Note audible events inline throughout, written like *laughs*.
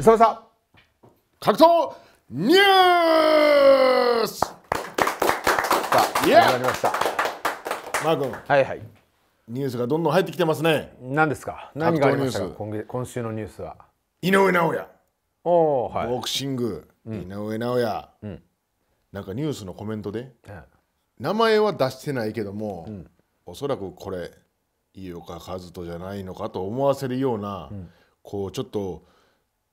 磯部さん格闘ニュースさあ始まりましたマー君はいはいニュースがどんどん入ってきてますね何ですか何がありました今今週のニュースは井上尚弥おはい、ボクシング、井上尚弥、うん、なんかニュースのコメントで、うん、名前は出してないけども、うん、おそらくこれ井岡一人じゃないのかと思わせるような、うん、こうちょっと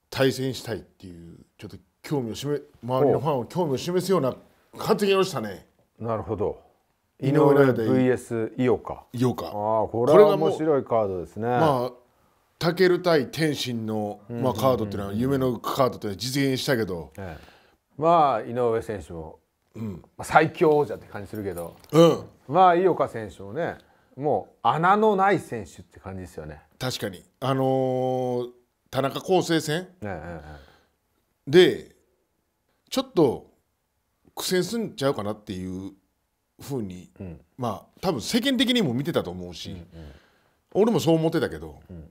対戦したいっていうちょっと興味を示周りのファンを興味を示すような発言をしたね。なるほど。井上 VS 井岡。井岡。ああこれは面白いカードですね。まあタケル対天心のまあカードっていうのは夢のカードって実現したけど、ええ、まあ井上選手も、うん、まあ、最強王者って感じするけど、うん、まあ井岡選手もねもう穴のない選手って感じですよね。確かにあのー田中康生戦、でちょっと苦戦すんちゃうかなっていうふうに、ん、まあ多分世間的にも見てたと思うし、うんうん、俺もそう思ってたけど、うん、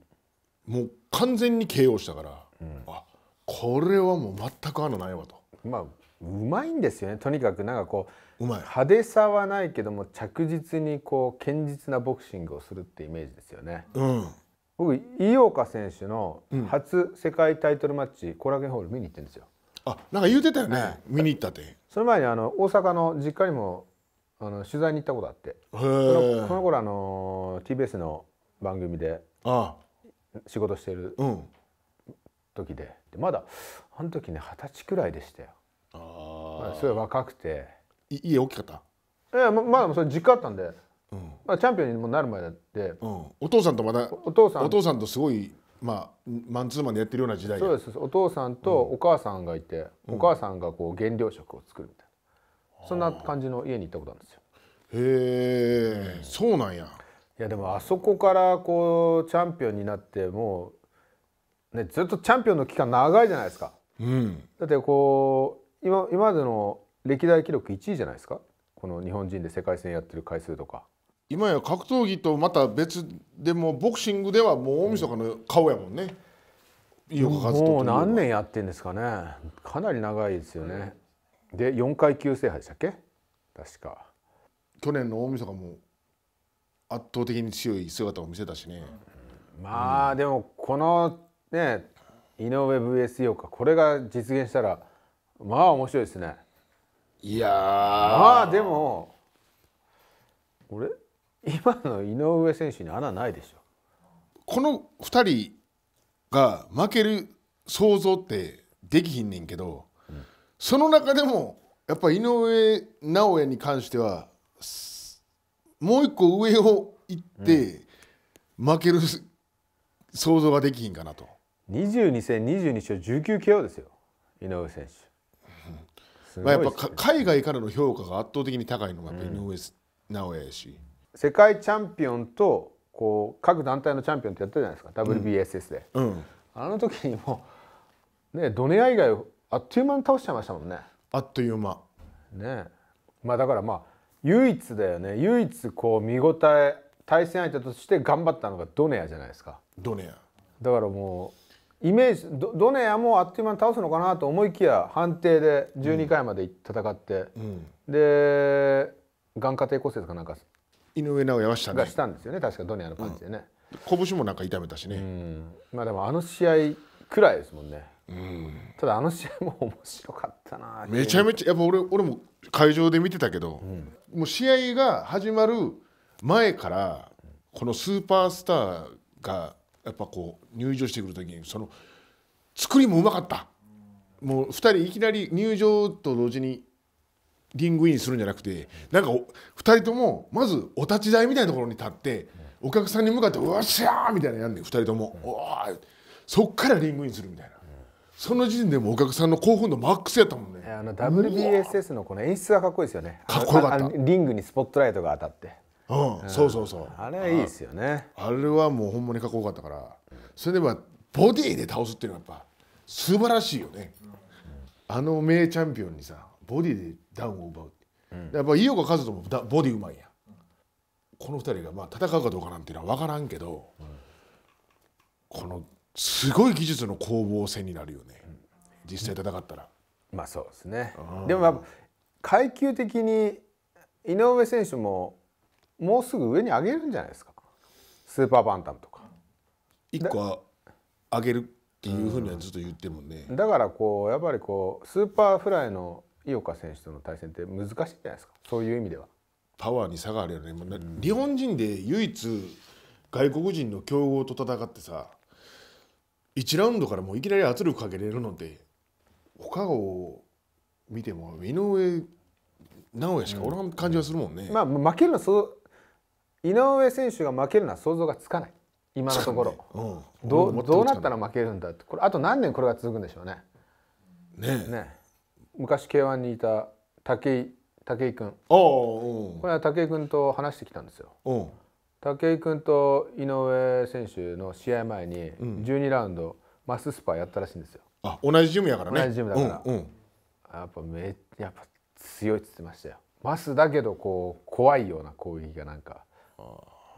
もう完全に KO したから、うん、あこれはもう全く穴ないわと。まあうまいんですよねとにかくなんかこううまい派手さはないけども着実にこう堅実なボクシングをするってイメージですよね。うん僕井岡選手の初世界タイトルマッチ後、うん、ゲンホール見に行ってんですよあなんか言うてたよね、はい、見に行ったってその前にあの大阪の実家にもあの取材に行ったことあってこのその頃あの TBS の番組で仕事してる時でうん、まだあの時ね二十歳くらいでしたよあ、まあ、すごい若くてい家大きかったいやままだそれ実家あったんでまあ、チャンピオンになる前だって、お父さんとまだお父さんお父さんとすごい、まあ、マンツーマンでやってるような時代そうですお父さんとお母さんがいて、お母さんがこう原料食を作るみたいな、そんな感じの家に行ったことあるんですよ。へえ、そうなんや。いやでもあそこからこうチャンピオンになってもう、ね、ずっとチャンピオンの期間長いじゃないですか。うん、だってこう今今までの歴代記録1位じゃないですかこの日本人で世界戦やってる回数とか。今や格闘技とまた別でもボクシングではもう大晦日の顔やもんね、もう何年やってんですかねかなり長いですよね、で4階級制覇でしたっけ確か去年の大晦日も圧倒的に強い姿を見せたしね、まあ、うん、でもこのね井上 VS 井岡これが実現したらまあ面白いですねいやまあでも俺今の井上選手に穴ないでしょこの2人が負ける想像ってできひんねんけど、うん、その中でもやっぱ井上尚弥に関してはもう一個上を行って負ける、うん、想像ができひんかなと22戦22勝 19KO ですよ井上選手、うん、まあ、やっぱ海外からの評価が圧倒的に高いのが井上尚弥やし。世界チャンピオンとこう各団体のチャンピオンってやったじゃないですか WBSS で、うんうん、あの時にもねドネア以外あっという間に倒しちゃいましたもんねあっという間ねまあだからまあ唯一だよね唯一こう見応え対戦相手として頑張ったのがドネアじゃないですかドネアだからもうイメージドネアもあっという間に倒すのかなと思いきや判定で12回まで戦って、うん、で眼下抵抗説かなんか井上尚弥はしたねがしたんですよね確かドネアのパンチでね、うん、拳もなんか痛めたしね、まあでもあの試合くらいですもんね、ただあの試合も面白かったなめちゃめちゃやっぱ俺俺も会場で見てたけど、もう試合が始まる前からこのスーパースターがやっぱこう入場してくる時にその作りもうまかったもう2人いきなり入場と同時にリングインするんじゃなくてなんか2人ともまずお立ち台みたいなところに立ってお客さんに向かって「うわっしゃー!」みたいなやんねん2人とも、おん、おそっからリングインするみたいな、その時点でもお客さんの興奮度マックスやったもんねあの WBSS のこの演出がかっこいいですよねかっこよかったリングにスポットライトが当たってうん、うん、そうそうそうあれはいいですよねあれはもうほんまにかっこよかったからそれでまボディで倒すっていうのはやっぱ素晴らしいよね、あの名チャンピオンにさボディでダウンを奪う、うん、やっぱ井岡一翔もボディうまいやこの2人がまあ戦うかどうかなんていうのは分からんけど、うん、このすごい技術の攻防戦になるよね、うん、実際戦ったら。まあそうですね、でもやっぱ階級的に井上選手ももうすぐ上に上げるんじゃないですかスーパーバンタムとか。1個上げるっていうふうにはずっと言ってもね、うん、だからこうやっぱりこうスーパーフライの井岡選手との対戦って難しいじゃないですかそういう意味では。パワーに差があるよね、うん、日本人で唯一外国人の強豪と戦ってさ1ラウンドからもういきなり圧力かけれるので他を見ても井上直哉しかおらん感じはするもんね。うんうん、まあ負けるのそ井上選手が負けるのは想像がつかない今のところ、ねうん、どうなったら負けるんだってこれあと何年これが続くんでしょうね。ねね昔 K1 にいた武井武井君これは武井君と話してきたんですよ武井君と井上選手の試合前に12ラウンドマススパやったらしいんですよ、うん、あ同じジムやからね同じジムだから、やっぱめやっぱ強いっつってましたよマスだけどこう怖いような攻撃がなんか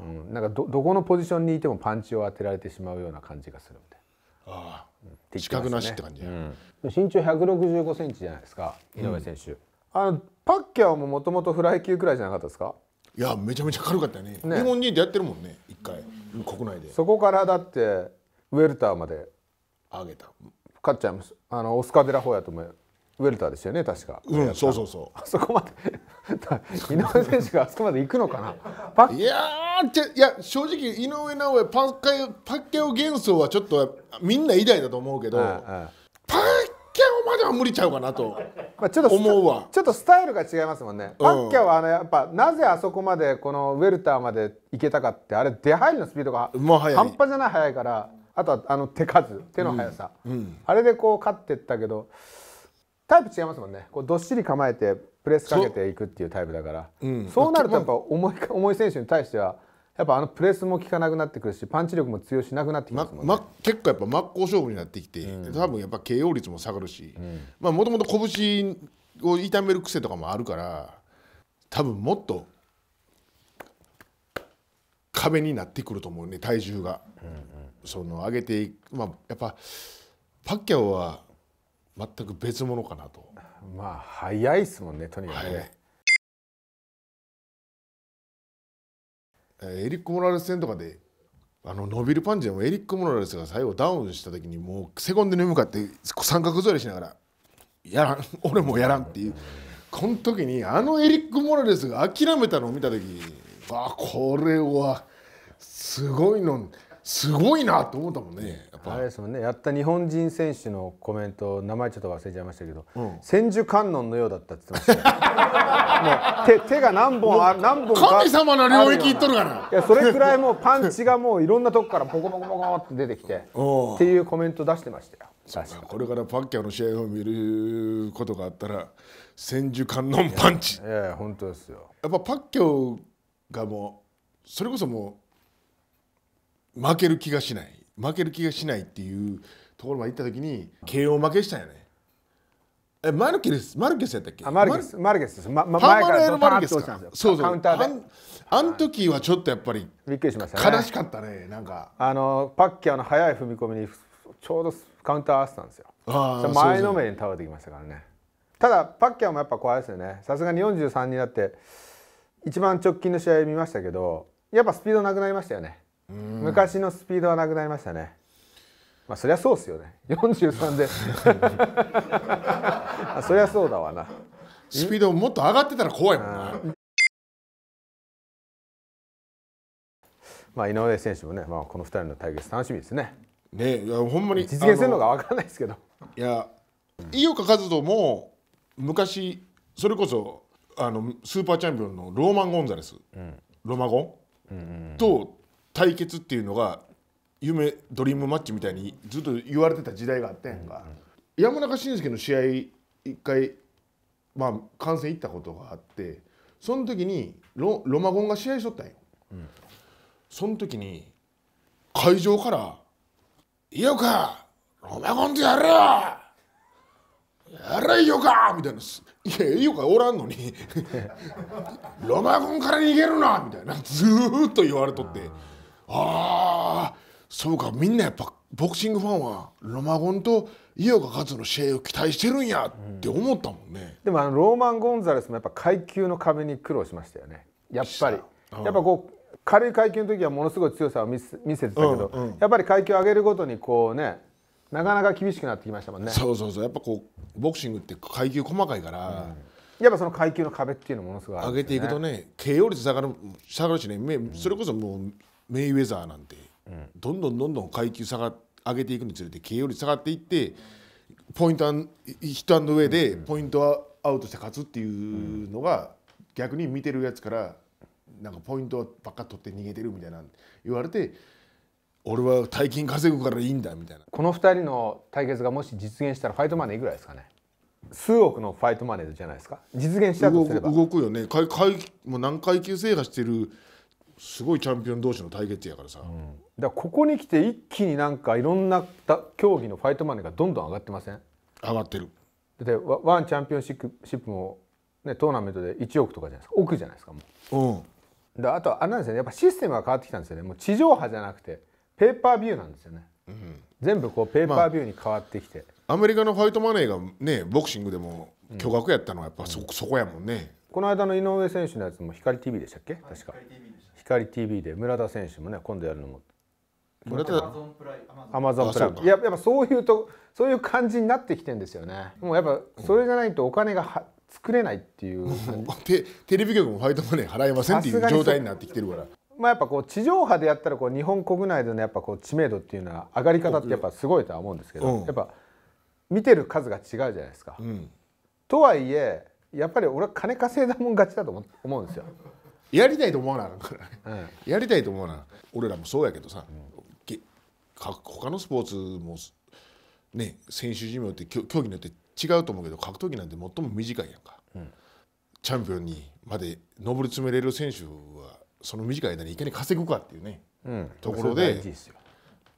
うん、なんかどどこのポジションにいてもパンチを当てられてしまうような感じがするみたいなああって言ってまなしって感じ、身長165センチじゃないですか、井上選手。うん、あのパッキャオももともとフライ級くらいじゃなかったですか？いやめちゃめちゃ軽かったね。ね日本人でやってるもんね、一回国内で。そこからだってウェルターまで上げた。勝っちゃいます。あのオスカデラホヤともウェルターですよね確か。うん、そうそうそう。あ *laughs* そこまで *laughs* 井上選手があそこまで行くのかないやいや正直井上尚弥パッケパッキャオ幻想はちょっとみんな偉大だと思うけど、パッキャオまでは無理ちゃうかなとまあちょっと思うわちょっとスタイルが違いますもんね、うん、パッキャオはあのやっぱなぜあそこまでこのウェルターまで行けたかってあれ出入りのスピードが半端じゃない速いからあとはあの手数手の速さ、うんうん、あれでこう勝ってったけどタイプ違いますもんねこうどっしり構えてプレスかけていくっていうタイプだから、うん、そうなるとやっぱ重い重い選手に対してはやっぱあのプレスも効かなくなってくるしパンチ力も通用しなくなってきますもんね、ま、結構やっぱ真っ向勝負になってきて、うん、多分やっぱ KO 率も下がるしもともと拳を痛める癖とかもあるから多分もっと壁になってくると思うね体重が、うんうん、その上げてまあやっぱパッキャオは全く別物かなとまあ早いですもんねとにかくね、はいエリック・モラレス戦とかであの伸びるパンチでもエリック・モラレスが最後ダウンした時にもうセコンドに向かって三角座りしながら「やらん *laughs* 俺もやらん」っていうこの時にあのエリック・モラレスが諦めたのを見た時あこれはすごいの。すごいなと思ったもんねあれですもんねやった日本人選手のコメント名前ちょっと忘れちゃいましたけど、うん、千手観音のようだったって言ってましたよもう手 *laughs* 手が何本あ何本か神様の領域いっとるからいやそれくらいもうパンチがもういろんなとこからボコボコボコって出てきて *laughs* っていうコメント出してましたよこれからパッキャの試合を見ることがあったら千手観音パンチいやいや本当ですよやっぱパッキャがもうそれこそもう負ける気がしない負ける気がしないっていうところまで行った時に慶応負けしたよねえマルケスマルケスやったっけマルケスマルケスです、まま、前からドカーンとそうそうカウンターであの時はちょっとやっぱりびっくりしましたね悲しかったねなんかあのパッキャーの早い踏み込みにちょうどカウンター合わせたんですよあ前のめりに倒れてきましたからねただパッキャーもやっぱ怖いですよねさすがに43になって一番直近の試合見ましたけどやっぱスピードなくなりましたよね昔のスピードはなくなりましたねまあそりゃそうっすよね43 *laughs* で *laughs* そりゃそうだわなスピードもっと上がってたら怖いもんな、まあ井上選手もね、まあ、この2人の対決楽しみですねねいやほんまに実現するのか分かんないですけどいや井岡一人も昔それこそあのスーパーチャンピオンのローマン・ゴンザレス、うん、ロマゴン、うんうんうん、と対決っていうのが夢ドリームマッチみたいにずっと言われてた時代があったやんか、うんうん、山中伸介の試合一回まあ観戦行ったことがあってその時にロロマゴンが試合しとったんよ、うん、その時に会場から「いよかロマゴンでやれよ!」やれよかみたいな「いやいいよかおらんのに *laughs* ロマゴンから逃げるな!」みたいなずっと言われとって。ああそうかみんなやっぱボクシングファンはロマゴンと井岡勝の試合を期待してるんやって思ったもんね、うん、でもあのローマン・ゴンザレスもやっぱ階級の壁に苦労しましたよねやっぱり、うん、やっぱこう軽い階級の時はものすごい強さを見せてたけど、うんうん、やっぱり階級を上げるごとにこうねなかなか厳しくなってきましたもんねそうそうそうやっぱこうボクシングって階級細かいから、うん、やっぱその階級の壁っていうのものすごい、ね、上げていくとね KO 率下がる下がるしねそれこそもうメイウェザーなんて、どんどんどんどん階級下が上げていくにつれて営より下がっていってポイントヒットアンでポイントはアウトして勝つっていうのが、逆に見てるやつからなんかポイントばっか取って逃げてるみたいな言われて。俺は大金稼ぐからいいんだみたいなこの2人の対決がもし実現したらファイトマネーいくらですかね数億のファイトマネーじゃないですか実現したとすれば動くよね階もう何階級制覇してるすごいチャンピオン同士の対決やからさ、うん、だからここに来て一気になんかいろんな競技のファイトマネーがどんどん上がってません上がってるでワンチャンピオンシップも、ね、トーナメントで1億とかじゃないですか億じゃないですかもう、うん、であとあれなんですよねやっぱシステムが変わってきたんですよねもう地上波じゃなくてペーパービューなんですよね、うん、全部こうペーパービューに変わってきて、まあ、アメリカのファイトマネーがねボクシングでも巨額やったのはやっぱそうん、そこやもんねこの間の井上選手のやつも光 TV でしたっけ確か光 TV でし光 TV で村田選手もね今度やるのも村田アマゾンプライムやっぱそういうとそういう感じになってきてんですよねもうやっぱそれじゃないとお金がは作れないっていうテレビ局もファイトマネー払えませんっていう状態になってきてるからまあやっぱこう地上波でやったらこう日本国内でのやっぱこう知名度っていうのは上がり方ってやっぱすごいとは思うんですけど、うん、やっぱ見てる数が違うじゃないですか、うん、とはいえやっぱり俺は金稼いだもん勝ちだと思うんですよやりたいと思わなあかんからね、やりたいと思わな俺らもそうやけどさ、うん、他のスポーツもね選手寿命って競技によって違うと思うけど格闘技なんて最も短いやんか、うん、チャンピオンにまで上り詰めれる選手はその短い間にいかに稼ぐかっていうね、うん、ところで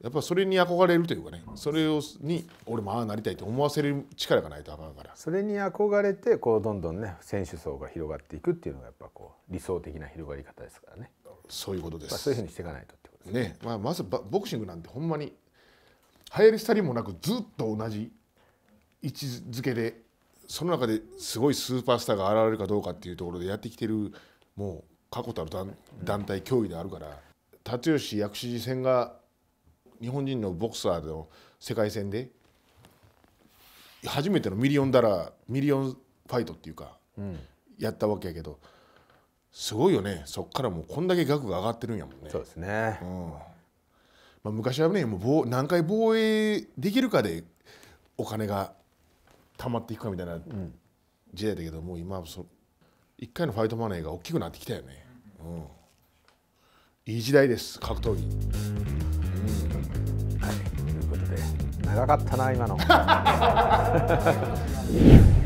やっぱそれに憧れるというかねそれをに俺もああなりたいと思わせる力がないとあかんからそれに憧れてこうどんどんね選手層が広がっていくっていうのがやっぱこう理想的な広がり方ですからねそういうことです、そういうふうにしていかないとってことですね、ね、まあ、まずボクシングなんてほんまに流行り去りもなくずっと同じ位置づけでその中ですごいスーパースターが現れるかどうかっていうところでやってきてるもう過去たる団,、団体競技であるから、辰吉薬師寺戦が日本人のボクサーの世界戦で初めてのミリオンダラーミリオンファイトっていうか、うん、やったわけやけどすごいよねそっからもうこんだけ額が上がってるんやもんね。そうですね、うんまあ、昔はねもう何回防衛できるかでお金が溜まっていくかみたいな時代だけど、うん、もう今そ1回のファイトマネーが大きくなってきたよね。うん、いい時代です格闘技。長かったな今の *laughs*